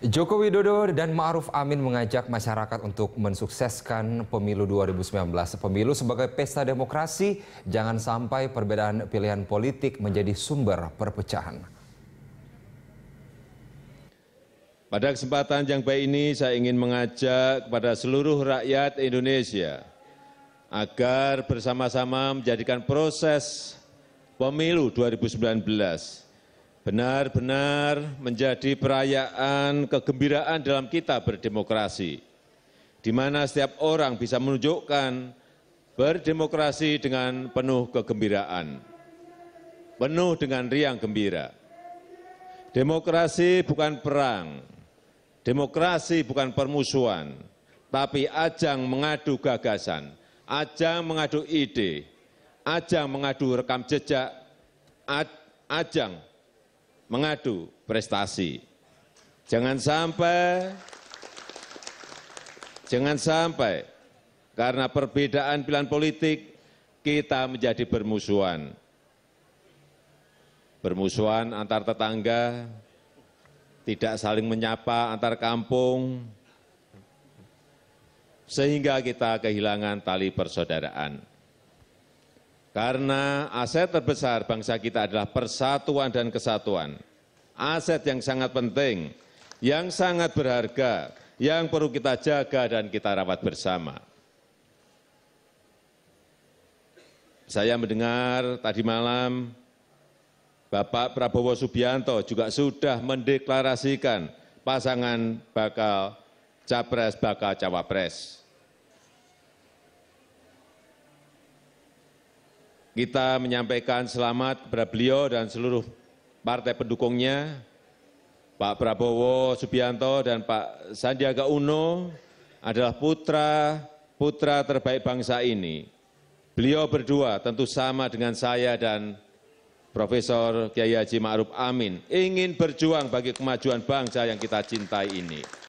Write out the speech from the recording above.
Joko Widodo dan Ma'ruf Amin mengajak masyarakat untuk mensukseskan pemilu 2019. Pemilu sebagai pesta demokrasi, jangan sampai perbedaan pilihan politik menjadi sumber perpecahan. Pada kesempatan yang baik ini, saya ingin mengajak kepada seluruh rakyat Indonesia agar bersama-sama menjadikan proses pemilu 2019 benar benar menjadi perayaan kegembiraan dalam kita berdemokrasi di mana setiap orang bisa menunjukkan berdemokrasi dengan penuh kegembiraan, penuh dengan riang gembira. Demokrasi bukan perang, demokrasi bukan permusuhan, tapi ajang mengadu gagasan, ajang mengadu ide, ajang mengadu rekam jejak, ajang mengadu prestasi. Jangan sampai jangan sampai karena perbedaan pilihan politik kita menjadi bermusuhan. Bermusuhan antar tetangga, tidak saling menyapa antar kampung, sehingga kita kehilangan tali persaudaraan karena aset terbesar bangsa kita adalah persatuan dan kesatuan. Aset yang sangat penting, yang sangat berharga, yang perlu kita jaga dan kita rawat bersama. Saya mendengar tadi malam Bapak Prabowo Subianto juga sudah mendeklarasikan pasangan bakal capres bakal cawapres. kita menyampaikan selamat kepada beliau dan seluruh partai pendukungnya, Pak Prabowo Subianto dan Pak Sandiaga Uno adalah putra-putra terbaik bangsa ini. Beliau berdua tentu sama dengan saya dan Profesor Kiai Haji Ma'ruf Amin ingin berjuang bagi kemajuan bangsa yang kita cintai ini.